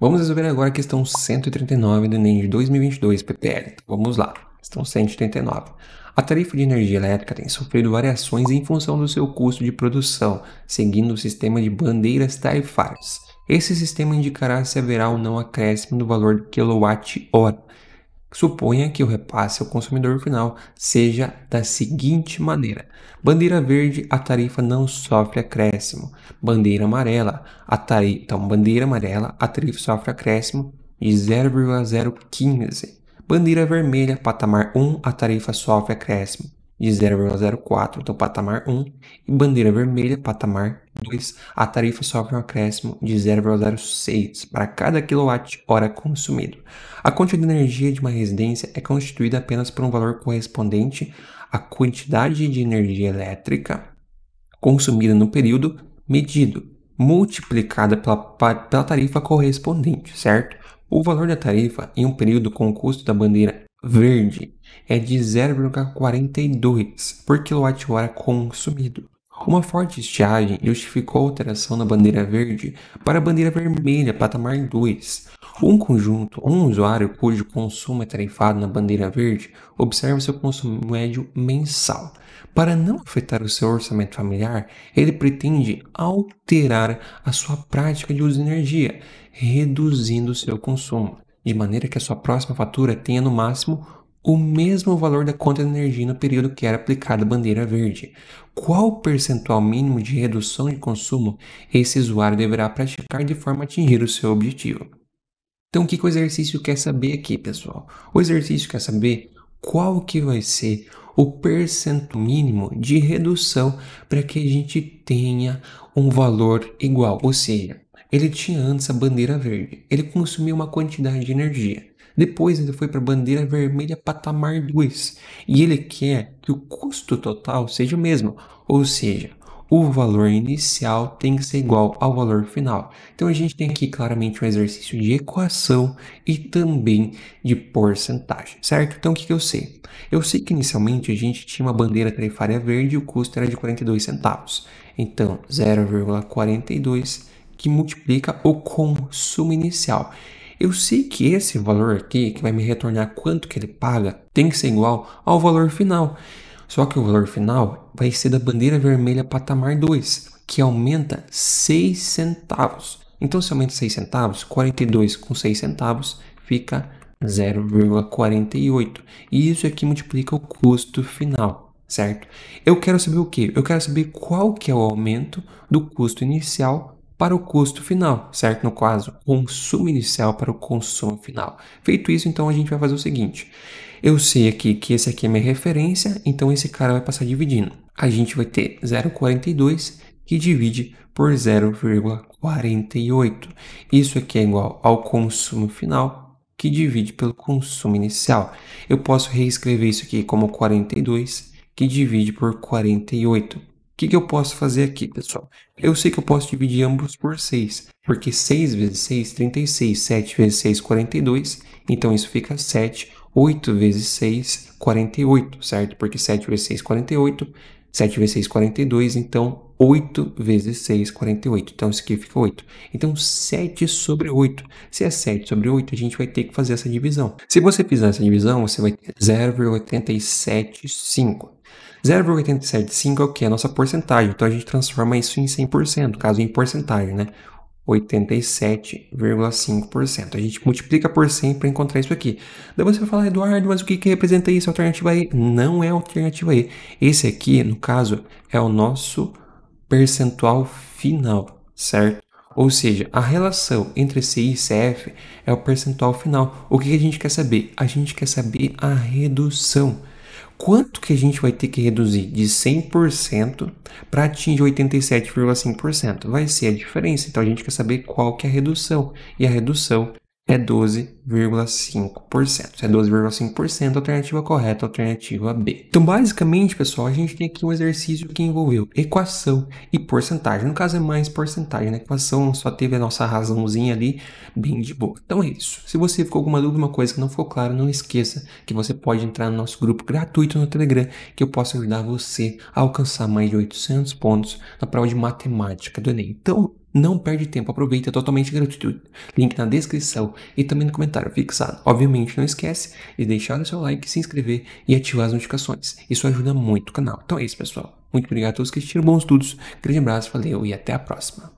Vamos resolver agora a questão 139 do Enem de 2022 PPL. Então, vamos lá. Questão 139. A tarifa de energia elétrica tem sofrido variações em função do seu custo de produção, seguindo o sistema de bandeiras tarifárias. Esse sistema indicará se haverá ou não acréscimo no valor de kWh. hora Suponha que o repasse ao consumidor final seja da seguinte maneira: bandeira verde, a tarifa não sofre acréscimo. Bandeira amarela, a tarifa, então bandeira amarela, a tarifa sofre acréscimo de 0,015. Bandeira vermelha, patamar 1, a tarifa sofre acréscimo de 0,04 então patamar 1 e bandeira vermelha, patamar 2, a tarifa sofre um acréscimo de 0,06 para cada quilowatt-hora consumido. A quantidade de energia de uma residência é constituída apenas por um valor correspondente à quantidade de energia elétrica consumida no período medido, multiplicada pela, pela tarifa correspondente, certo? O valor da tarifa em um período com o custo da bandeira verde é de 0,42 por quilowatt-hora consumido. Uma forte estiagem justificou a alteração da bandeira verde para a bandeira vermelha, patamar 2. Um conjunto um usuário cujo consumo é tarifado na bandeira verde observa seu consumo médio mensal. Para não afetar o seu orçamento familiar, ele pretende alterar a sua prática de uso de energia, reduzindo o seu consumo de maneira que a sua próxima fatura tenha no máximo o mesmo valor da conta de energia no período que era aplicada a bandeira verde. Qual percentual mínimo de redução de consumo esse usuário deverá praticar de forma a atingir o seu objetivo? Então, o que, que o exercício quer saber aqui, pessoal? O exercício quer saber qual que vai ser o percentual mínimo de redução para que a gente tenha um valor igual, ou seja, ele tinha antes a bandeira verde. Ele consumiu uma quantidade de energia. Depois ele foi para a bandeira vermelha patamar 2. E ele quer que o custo total seja o mesmo. Ou seja, o valor inicial tem que ser igual ao valor final. Então a gente tem aqui claramente um exercício de equação e também de porcentagem, certo? Então o que, que eu sei? Eu sei que inicialmente a gente tinha uma bandeira tarifária verde e o custo era de 42 centavos. Então 0,42 que multiplica o consumo inicial. Eu sei que esse valor aqui, que vai me retornar quanto que ele paga, tem que ser igual ao valor final. Só que o valor final vai ser da bandeira vermelha patamar 2, que aumenta 6 centavos. Então, se aumenta 6 centavos, 42 com 6 centavos fica 0,48. E isso aqui é multiplica o custo final, certo? Eu quero saber o que? Eu quero saber qual que é o aumento do custo inicial para o custo final, certo? No caso, consumo inicial para o consumo final. Feito isso, então a gente vai fazer o seguinte. Eu sei aqui que esse aqui é minha referência, então esse cara vai passar dividindo. A gente vai ter 0,42 que divide por 0,48. Isso aqui é igual ao consumo final que divide pelo consumo inicial. Eu posso reescrever isso aqui como 42 que divide por 48. O que, que eu posso fazer aqui, pessoal? Eu sei que eu posso dividir ambos por 6, porque 6 vezes 6, 36, 7 vezes 6, 42, então isso fica 7, 8 vezes 6, 48, certo? Porque 7 vezes 6, 48, 7 vezes 6, 42, então 8 vezes 6, 48. Então isso aqui fica 8. Então 7 sobre 8. Se é 7 sobre 8, a gente vai ter que fazer essa divisão. Se você fizer essa divisão, você vai ter 0,875. 0,875 é o que? É a nossa porcentagem. Então, a gente transforma isso em 100%, caso em porcentagem, né? 87,5%. A gente multiplica por 100 para encontrar isso aqui. Daí você vai falar, Eduardo, mas o que, que representa isso? Alternativa E? Não é alternativa E. Esse aqui, no caso, é o nosso percentual final, certo? Ou seja, a relação entre CI e CF é o percentual final. O que a gente quer saber? A gente quer saber a redução quanto que a gente vai ter que reduzir de 100% para atingir 87,5%? Vai ser a diferença. Então a gente quer saber qual que é a redução. E a redução é 12,5%. Se é 12,5%, a alternativa correta é a alternativa B. Então, basicamente, pessoal, a gente tem aqui um exercício que envolveu equação e porcentagem. No caso, é mais porcentagem. Na né? equação, só teve a nossa razãozinha ali bem de boa. Então, é isso. Se você ficou alguma dúvida, uma coisa que não ficou clara, não esqueça que você pode entrar no nosso grupo gratuito no Telegram, que eu posso ajudar você a alcançar mais de 800 pontos na prova de matemática do Enem. Então, não perde tempo, aproveita, é totalmente gratuito. Link na descrição e também no comentário fixado. Obviamente, não esquece de deixar o seu like, se inscrever e ativar as notificações. Isso ajuda muito o canal. Então é isso, pessoal. Muito obrigado a todos que assistiram, bons estudos, grande abraço, valeu e até a próxima.